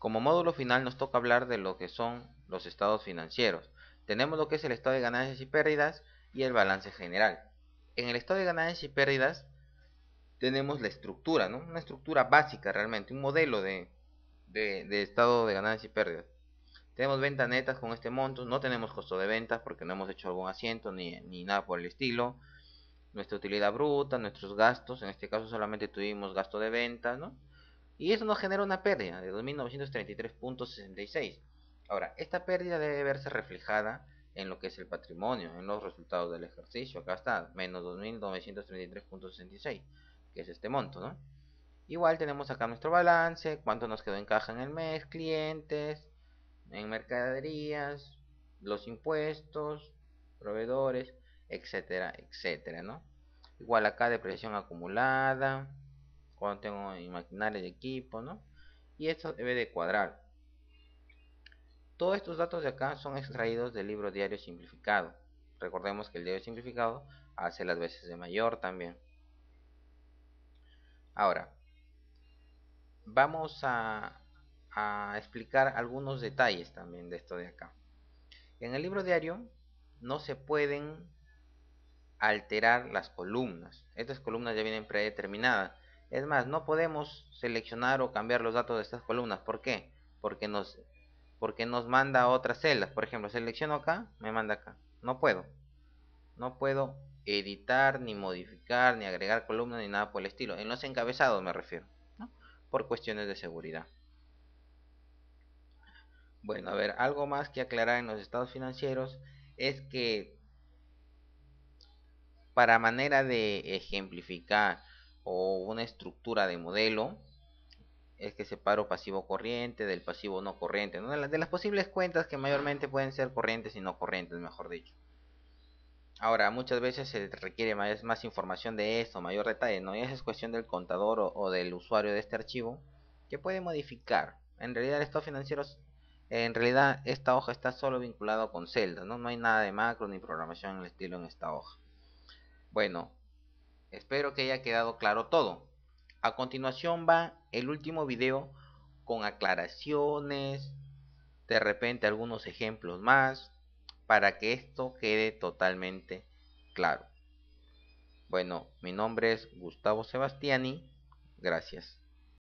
Como módulo final nos toca hablar de lo que son los estados financieros. Tenemos lo que es el estado de ganancias y pérdidas y el balance general. En el estado de ganancias y pérdidas tenemos la estructura, ¿no? Una estructura básica realmente, un modelo de, estado de ganancias y pérdidas. Tenemos ventas netas con este monto, no tenemos costo de ventas porque no hemos hecho algún asiento ni, ni nada por el estilo. Nuestra utilidad bruta, nuestros gastos, en este caso solamente tuvimos gasto de ventas, ¿no? Y eso nos genera una pérdida de 2.933.66. Ahora, esta pérdida debe verse reflejada en lo que es el patrimonio, en los resultados del ejercicio. Acá está, menos 2.933.66, que es este monto, ¿no? Igual tenemos acá nuestro balance, cuánto nos quedó en caja en el mes, clientes, en mercaderías, los impuestos, proveedores, etcétera, etcétera, ¿no? Igual acá depreciación acumulada, cuando tengo imaginario de equipo, Y esto debe de cuadrar. Todos estos datos de acá son extraídos del libro diario simplificado. Recordemos que el diario simplificado hace las veces de mayor también. Ahora, vamos a, a explicar algunos detalles también de esto de acá. En el libro diario no se pueden alterar las columnas. Estas columnas ya vienen predeterminadas. Es más, no podemos seleccionar o cambiar los datos de estas columnas. ¿Por qué? Porque nos, porque nos manda a otras celdas. Por ejemplo, selecciono acá, me manda acá. No puedo. No puedo editar, ni modificar, ni agregar columnas, ni nada por el estilo. En los encabezados me refiero. Por cuestiones de seguridad. Bueno, a ver, algo más que aclarar en los estados financieros es que para manera de ejemplificar o una estructura de modelo es que separo pasivo corriente del pasivo no corriente, De, las, posibles cuentas que mayormente pueden ser corrientes y no corrientes, mejor dicho. Ahora, muchas veces se requiere más, información de esto, mayor detalle, ¿no? Y es cuestión del contador o, del usuario de este archivo, que puede modificar. En realidad, el estado en realidad, esta hoja está solo vinculada con celda ¿no? No hay nada de macro ni programación en el estilo en esta hoja. Bueno, Espero que haya quedado claro todo. A continuación va el último video con aclaraciones, de repente algunos ejemplos más, para que esto quede totalmente claro. Bueno, mi nombre es Gustavo Sebastiani. Gracias.